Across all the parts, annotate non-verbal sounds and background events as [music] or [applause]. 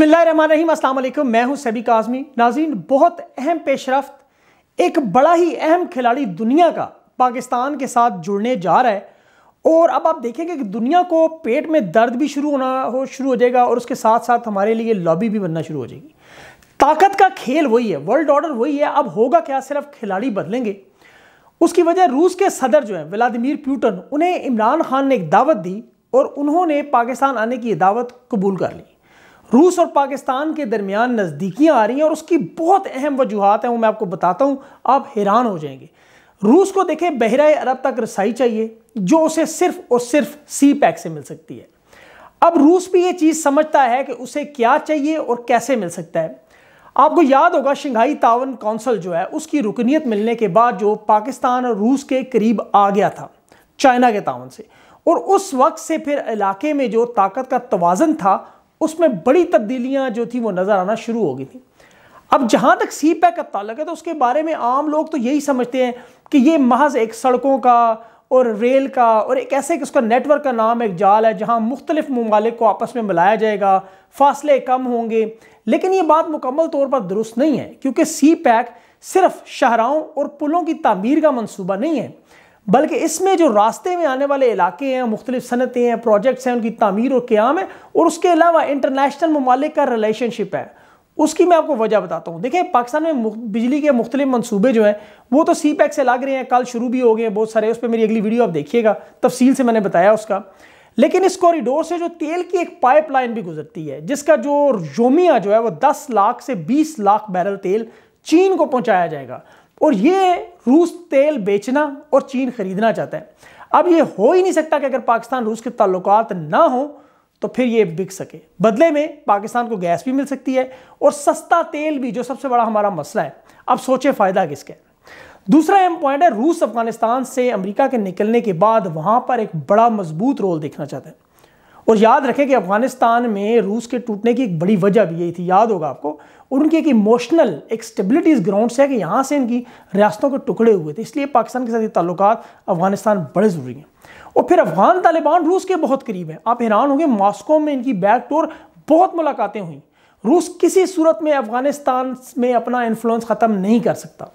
बिस्मिल्लाम अस्सलाम मैं हूं सभी आज़मी नाजीन बहुत अहम पेशरफ एक बड़ा ही अहम खिलाड़ी दुनिया का पाकिस्तान के साथ जुड़ने जा रहा है और अब आप देखेंगे कि दुनिया को पेट में दर्द भी शुरू होना हो शुरू हो जाएगा और उसके साथ साथ हमारे लिए लॉबी भी बनना शुरू हो जाएगी ताकत का खेल वही है वर्ल्ड ऑर्डर वही है अब होगा क्या सिर्फ खिलाड़ी बदलेंगे उसकी वजह रूस के सदर जो है व्लादिमीर प्यूटन उन्हें इमरान खान ने एक दावत दी और उन्होंने पाकिस्तान आने की दावत कबूल कर ली रूस और पाकिस्तान के दरमियान नज़दीकियाँ आ रही हैं और उसकी बहुत अहम वजूहत हैं वो मैं आपको बताता हूँ आप हैरान हो जाएंगे रूस को देखें बहर अरब तक रसाई चाहिए जो उसे सिर्फ और सिर्फ सी पैक से मिल सकती है अब रूस भी ये चीज़ समझता है कि उसे क्या चाहिए और कैसे मिल सकता है आपको याद होगा शंघाई तावन कौंसल जो है उसकी रुकनीत मिलने के बाद जो पाकिस्तान और रूस के करीब आ गया था चाइना के तावन से और उस वक्त से फिर इलाके में जो ताकत का तोज़न था उसमें बड़ी तब्दीलियाँ जो थी वो नज़र आना शुरू हो गई थी अब जहाँ तक सी पैक का ताल्लक है तो उसके बारे में आम लोग तो यही समझते हैं कि ये महज एक सड़कों का और रेल का और एक ऐसे कि उसका नेटवर्क का नाम एक जाल है जहाँ मुख्तलिफ ममालिक को आपस में मिलाया जाएगा फासले कम होंगे लेकिन ये बात मुकम्मल तौर पर दुरुस्त नहीं है क्योंकि सी पैक सिर्फ शहराओं और पुलों की तमीर का मनसूबा नहीं है बल्कि इसमें जो रास्ते में आने वाले इलाके हैं मुख्तलिफ सनतें हैं प्रोजेक्ट्स हैं उनकी तमीर और क्याम है और उसके अलावा इंटरनेशनल ममालिक का रिलेशनशिप है उसकी मैं आपको वजह बताता हूँ देखिए पाकिस्तान में बिजली के मुख्तलिफ मनसूबे जो हैं वो तो सी पैक e से लाग रहे हैं कल शुरू भी हो गए हैं बहुत सारे उस पर मेरी अगली वीडियो आप देखिएगा तफसील से मैंने बताया उसका लेकिन इस कॉरिडोर से जो तेल की एक पाइपलाइन भी गुजरती है जिसका जो योमिया जो है वो 10 लाख से 20 लाख बैरल तेल चीन को पहुंचाया जाएगा और ये रूस तेल बेचना और चीन खरीदना चाहता है अब ये हो ही नहीं सकता कि अगर पाकिस्तान रूस के ताल्लुक ना हो तो फिर ये बिक सके बदले में पाकिस्तान को गैस भी मिल सकती है और सस्ता तेल भी जो सबसे बड़ा हमारा मसला है अब सोचे फ़ायदा किसका है दूसरा अहम पॉइंट है रूस अफगानिस्तान से अमेरिका के निकलने के बाद वहां पर एक बड़ा मजबूत रोल देखना चाहते हैं और याद रखें कि अफगानिस्तान में रूस के टूटने की एक बड़ी वजह भी यही थी याद होगा आपको और उनकी एक इमोशनल एक स्टेबिलिटी इस ग्राउंड से है कि यहाँ से इनकी रियासतों के टुकड़े हुए थे इसलिए पाकिस्तान के साथ ये ताल्लुक अफगानिस्तान बड़े ज़रूरी हैं और फिर अफगान तालिबान रूस के बहुत करीब हैं आप हैरान होंगे मॉस्को में इनकी बैक टोर बहुत मुलाकातें हुई रूस किसी सूरत में अफगानिस्तान में अपना इन्फ्लुएंस ख़त्म नहीं कर सकता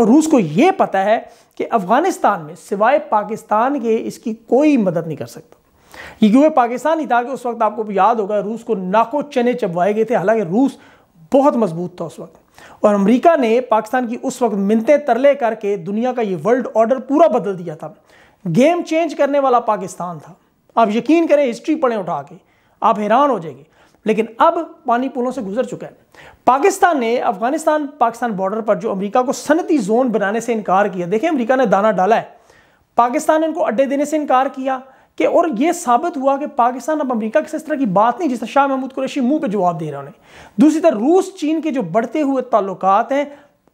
और रूस को ये पता है कि अफगानिस्तान में सिवाय पाकिस्तान के इसकी कोई मदद नहीं कर सकता क्योंकि पाकिस्तान ही था कि उस वक्त आपको याद होगा रूस को नाको चने चबवाए गए थे हालांकि रूस बहुत मजबूत था उस वक्त और अमेरिका ने पाकिस्तान की उस वक्त मिनते तरले करके दुनिया का ये वर्ल्ड ऑर्डर पूरा बदल दिया था गेम चेंज करने वाला पाकिस्तान था आप यकीन करें हिस्ट्री पढ़ें उठा के आप हैरान हो जाएंगे लेकिन अब पानी पुलों से गुजर चुका है पाकिस्तान ने अफगानिस्तान पाकिस्तान बॉर्डर पर जो अमेरिका को सनती जोन बनाने से इनकार किया देखिए अमेरिका ने दाना डाला है पाकिस्तान ने इनको अड्डे देने से इनकार किया कि और ये साबित हुआ कि पाकिस्तान अब अमेरिका किस तरह की बात नहीं जिस शाह महमूद कुरैशी मुंह पे जवाब दे रहे हैं दूसरी तरफ रूस चीन के जो बढ़ते हुए ताल्लुक हैं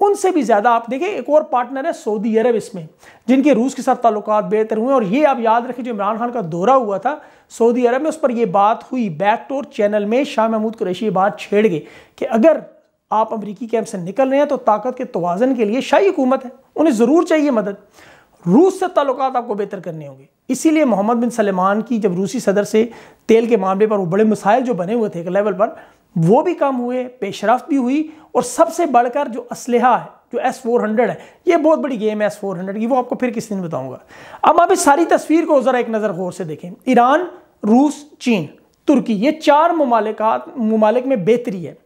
उनसे भी ज़्यादा आप देखें एक और पार्टनर है सऊदी अरब इसमें जिनके रूस के साथ ताल्लुक बेहतर हुए और ये आप याद रखें जो इमरान खान का दौरा हुआ था सऊदी अरब में उस पर यह बात हुई बैकडोर चैनल में शाह महमूद कुरैशी ये बात छेड़ गई कि अगर आप अमरीकी कैंप से निकल रहे हैं तो ताकत के तोज़न के लिए शाही हुकूमत है उन्हें ज़रूर चाहिए मदद रूस से ताल्लुक आपको बेहतर करने होंगे इसीलिए मोहम्मद बिन सलेमान की जब रूसी सदर से तेल के मामले पर वो बड़े मिसाइल जो बने हुए थे एक लेवल पर वो भी कम हुए पेशरफ भी हुई और सबसे बढ़कर जो असलहा है जो एस फोर हंड्रेड है ये बहुत बड़ी गेम है एस फोर हंड्रेड की वो आपको फिर किसी दिन बताऊंगा अब आप इस सारी तस्वीर को ज़रा एक नज़र गौर से देखें ईरान रूस चीन तुर्की ये चार ममालिक ममालिक में बेहतरी है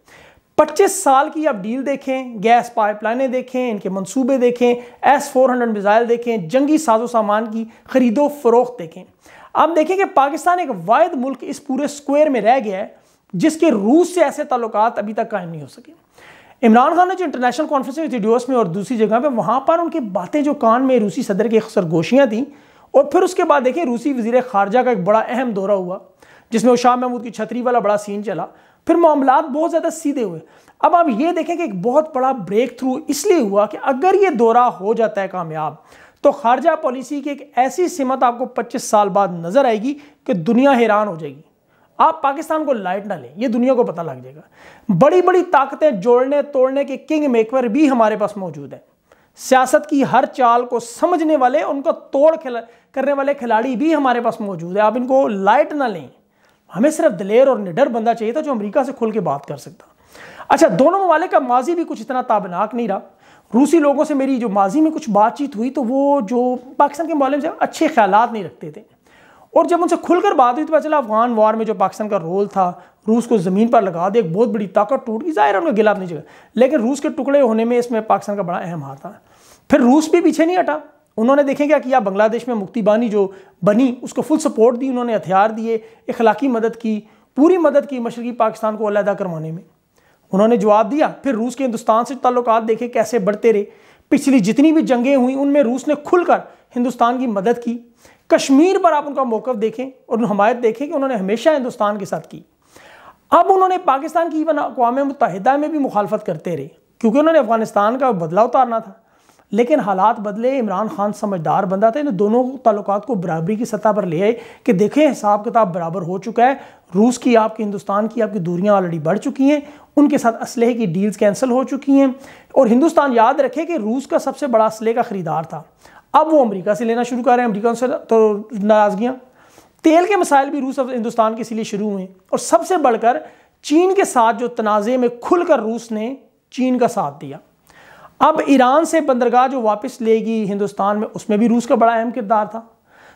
पच्चीस साल की आप डील देखें गैस पाइपलाइनें देखें इनके मंसूबे देखें एस फोर हंड्रेड मिज़ाइल देखें जंगी साजो सामान की खरीदो फरोख्त देखें आप देखें कि पाकिस्तान एक वाद मुल्क इस पूरे स्क्वायर में रह गया है जिसके रूस से ऐसे ताल्लुक अभी तक कायम नहीं हो सके इमरान खान ने जो इंटरनेशनल कॉन्फ्रेंस में थी में और दूसरी जगह पर वहाँ पर उनकी बातें जो कान में रूसी सदर की सरगोशियाँ थीं और फिर उसके बाद देखें रूसी वजीर खारजा का एक बड़ा अहम दौरा हुआ जिसमें वो शाह महमूद की छतरी वाला बड़ा सीन चला फिर मामला बहुत ज़्यादा सीधे हुए अब आप ये देखें कि एक बहुत बड़ा ब्रेक थ्रू इसलिए हुआ कि अगर ये दौरा हो जाता है कामयाब तो खारजा पॉलिसी की एक ऐसी सिमत आपको 25 साल बाद नज़र आएगी कि दुनिया हैरान हो जाएगी आप पाकिस्तान को लाइट ना लें ये दुनिया को पता लग जाएगा बड़ी बड़ी ताकतें जोड़ने तोड़ने के किंग मेकर भी हमारे पास मौजूद हैं सियासत की हर चाल को समझने वाले उनको तोड़ खिला करने वाले खिलाड़ी भी हमारे पास मौजूद है आप इनको लाइट ना लें हमें सिर्फ दिलेर और निडर बंदा चाहिए था जो अमेरिका से खुल के बात कर सकता अच्छा दोनों ममालिक का माजी भी कुछ इतना ताबनाक नहीं रहा रूसी लोगों से मेरी जो माजी में कुछ बातचीत हुई तो वो जो पाकिस्तान के मामले में अच्छे ख्याल नहीं रखते थे और जब उनसे खुलकर बात हुई तो पता चला अफगान वार में जो पाकिस्तान का रोल था रूस को ज़मीन पर लगा दे एक बहुत बड़ी ताकत टूट गई ज़ाहिर उनका गिलाफ नहीं चला लेकिन रूस के टुकड़े होने में इसमें पाकिस्तान का बड़ा अहम हाथ था फिर रूस भी पीछे नहीं हटा उन्होंने देखें क्या किया बांग्लादेश में मुक्तिबानी जो बनी उसको फुल सपोर्ट दी उन्होंने हथियार दिए इखलाकी मदद की पूरी मदद की मशरकी पाकिस्तान को अलहदा करवाने में उन्होंने जवाब दिया फिर रूस के हिंदुस्तान से ताल्लुक देखे कैसे बढ़ते रहे पिछली जितनी भी जंगें हुई उनमें रूस ने खुलकर हिंदुस्तान की मदद की कश्मीर पर आप उनका मौक़ देखें और हमायत देखें कि उन्होंने हमेशा हिंदुस्तान के साथ की अब उन्होंने पाकिस्तान की इवन अकवा मुतहदा में भी मुखालफत करते रहे क्योंकि उन्होंने अफगानिस्तान का बदला उतारना था लेकिन हालात बदले इमरान खान समझदार बंदा था इन्हें दोनों ताल्लुक को बराबरी की सतह पर ले आए कि देखें हिसाब किताब बराबर हो चुका है रूस की आपकी हिंदुस्तान की आपकी दूरियां ऑलरेडी बढ़ चुकी हैं उनके साथ असलहे की डील्स कैंसिल हो चुकी हैं और हिंदुस्तान याद रखे कि रूस का सबसे बड़ा असलहे का ख़रीदार था अब वो अमरीका से लेना शुरू कर रहे हैं अमरीका से तो नाराज़गियाँ तेल के मसाइल भी रूस और हिंदुस्तान के इसलिए शुरू हुए और सबसे बढ़कर चीन के साथ जो तनाज़े में खुलकर रूस ने चीन का साथ दिया अब ईरान से बंदरगाह जो वापस लेगी हिंदुस्तान में उसमें भी रूस का बड़ा अहम किरदार था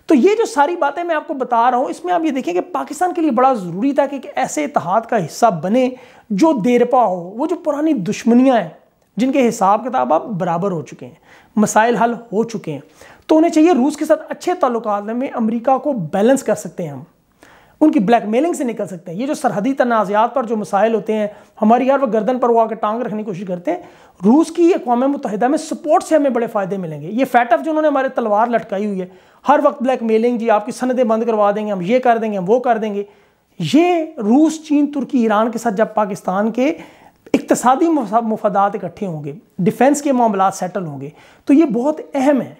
तो ये जो सारी बातें मैं आपको बता रहा हूँ इसमें आप ये देखें कि पाकिस्तान के लिए बड़ा ज़रूरी था कि ऐसे इतिहाद का हिस्सा बने जो देरपा हो वो जो पुरानी दुश्मनियाँ हैं जिनके हिसाब किताब अब बराबर हो चुके हैं मसाइल हल हो चुके हैं तो उन्हें चाहिए रूस के साथ अच्छे तल्लक में अमरीका को बैलेंस कर सकते हैं हम उनकी ब्लैकमेलिंग से निकल सकते हैं ये जो सरहदी तनाज़ात पर जो मसाइल होते हैं हमारी यार वो गर्दन पर वो आकर टांग रखने की कोशिश करते हैं रूस की अकवा मुतहदा में सपोर्ट से हमें बड़े फ़ायदे मिलेंगे ये फैटअप जो उन्होंने हमारे तलवार लटकाई हुई है हर वक्त ब्लैक मेलिंग जी आपकी सनदें बंद करवा देंगे हम ये कर देंगे हम वो कर देंगे ये रूस चीन तुर्की ईरान के साथ जब पाकिस्तान के इकतसादी मफादात इकट्ठे होंगे डिफेंस के मामला सेटल होंगे तो ये बहुत अहम है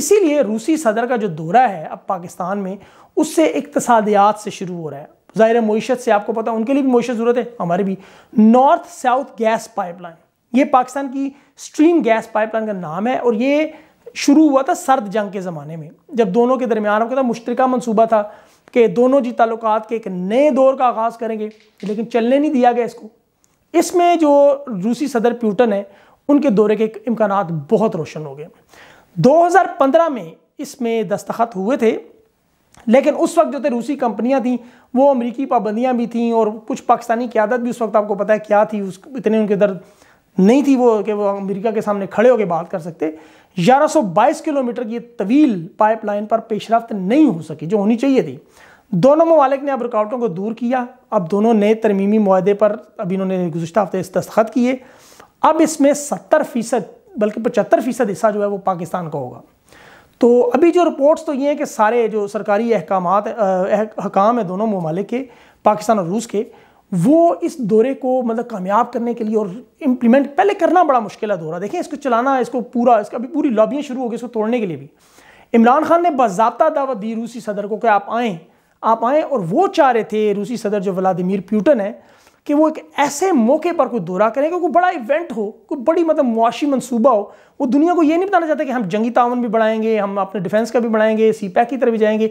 इसीलिए रूसी सदर का जो दौरा है अब पाकिस्तान में उससे इकतसादियात से शुरू हो रहा है ज़ाहिर मीशत से आपको पता उनके लिए भी मीशत ज़रूरत है हमारे भी नॉर्थ साउथ गैस पाइपलाइन ये पाकिस्तान की स्ट्रीम गैस पाइपलाइन का नाम है और ये शुरू हुआ था सर्द जंग के ज़माने में जब दोनों के दरमियान था मुश्तरका मनसूबा था कि दोनों जी ताल्लुक के एक नए दौर का आगाज़ करेंगे लेकिन चलने नहीं दिया गया इसको इसमें जो रूसी सदर प्यूटन है उनके दौरे के इम्कान बहुत रोशन हो गए 2015 में इसमें दस्तखत हुए थे लेकिन उस वक्त जो थे रूसी कंपनियां थीं वो अमरीकी पाबंदियां भी थीं और कुछ पाकिस्तानी क्यादत भी उस वक्त आपको पता है क्या थी उस इतने उनके दर्द नहीं थी वो कि वो अमेरिका के सामने खड़े होकर बात कर सकते 1122 किलोमीटर की तवील पाइपलाइन पर पेशरफ्त नहीं हो सकी जो होनी चाहिए थी दोनों ममालिक ने अब रुकावटों को दूर किया अब दोनों नए तरमीमी माहे पर अब इन्होंने गुजशत हफ्ते दस्तखत किए अब इसमें सत्तर फीसद बल्कि पचहत्तर फीसद हिस्सा जो है वो पाकिस्तान का होगा तो अभी जो रिपोर्ट्स तो ये हैं कि सारे जो सरकारी अहकाम हकाम हैं दोनों ममालिक के पाकिस्तान और रूस के वो इस दौरे को मतलब कामयाब करने के लिए और इम्प्लीमेंट पहले करना बड़ा मुश्किल है दौरा देखें इसको चलाना इसको पूरा इसका अभी पूरी लॉबियाँ शुरू हो गई इसको तोड़ने के लिए भी इमरान खान ने बाबा दावा दी रूसी सदर को कि आप आएँ आप आएँ और वो चाह रहे थे रूसी सदर जो व्लादिमिर प्यूटन है कि वो एक ऐसे मौके पर कोई दौरा करें कोई बड़ा इवेंट हो कोई बड़ी मतलब मुआशी मनसूबा हो वो दुनिया को ये नहीं बताना चाहते कि हम जंगी तावन भी बढ़ाएंगे हम अपने डिफेंस का भी बढ़ाएंगे सी पैक की तरफ भी जाएंगे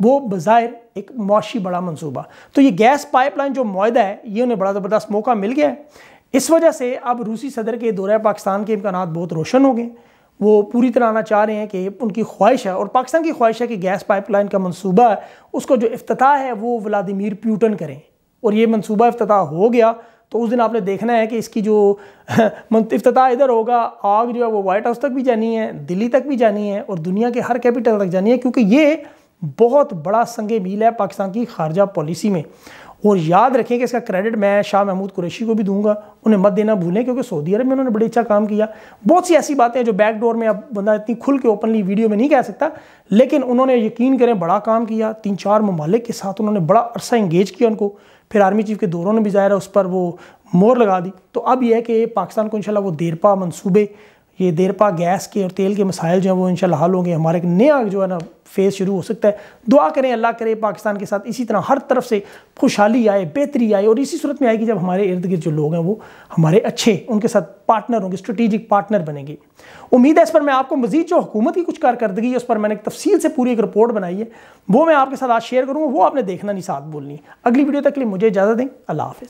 वो बज़ाहिर एक मुआशी बड़ा मनसूबा तो ये गैस पाइपलाइन जो माहा है ये उन्हें बड़ा ज़बरदस्त मौका मिल गया है इस वजह से अब रूसी सदर के दौरे पाकिस्तान के इम्कान बहुत रोशन हो गए वो पूरी तरह आना चाह रहे हैं कि उनकी ख्वाहिश है और पाकिस्तान की ख्वाहिश है कि गैस पाइपलाइन का मनसूबा उसको जो इफ्तः है वो व्लादिमीर प्यूटन करें और ये मनसूबा अफ्ताह हो गया तो उस दिन आपने देखना है कि इसकी जो अफ्ताह [laughs] इधर होगा आग जो है वो वाइट हाउस तक भी जानी है दिल्ली तक भी जानी है और दुनिया के हर कैपिटल तक जानी है क्योंकि ये बहुत बड़ा संग मील है पाकिस्तान की खारजा पॉलिसी में और याद रखें कि इसका क्रेडिट मैं शाह महमूद कुरैशी को भी दूंगा उन्हें मत देना भूलें क्योंकि सऊदी अरब में उन्होंने बड़ी अच्छा काम किया बहुत सी ऐसी बातें हैं जो बैकडोर में अब बंदा इतनी खुल के ओपनली वीडियो में नहीं कह सकता लेकिन उन्होंने यकीन करें बड़ा काम किया तीन चार ममालिक के साथ उन्होंने बड़ा अरसा इंगेज किया उनको फिर आर्मी चीफ के दौरों ने भी ज़ाहिर है उस पर वो मोर लगा दी तो अब यह है कि पाकिस्तान को इंशाल्लाह वो देरपा मनसूबे ये देरपा गैस के और तेल के मसाइल जो हैं वो इन हल होंगे हमारा एक नया जो है ना फेज़ शुरू हो सकता है दुआ करें अल्लाह करे पाकिस्तान के साथ इसी तरह हर तरफ से खुशहाली आए बेहतरी आए और इसी सूरत में आएगी जब हमारे इर्द गिर्द जो लोग हैं वो हमारे अच्छे उनके साथ पार्टनर होंगे स्ट्रेटिजिक पार्टनर बनेंगे उम्मीद है इस पर मैं आपको मजीद जो हुकूमत की कुछ कारकर्दगी है उस पर मैंने एक तफसील से पूरी एक रिपोर्ट बनाई है वो मैं आपके साथ आज शेयर करूँगा वो आपने देखना नहीं साथ बोलनी अगली वीडियो तक के लिए मुझे इजाज़त दें अल्लाह हाफ़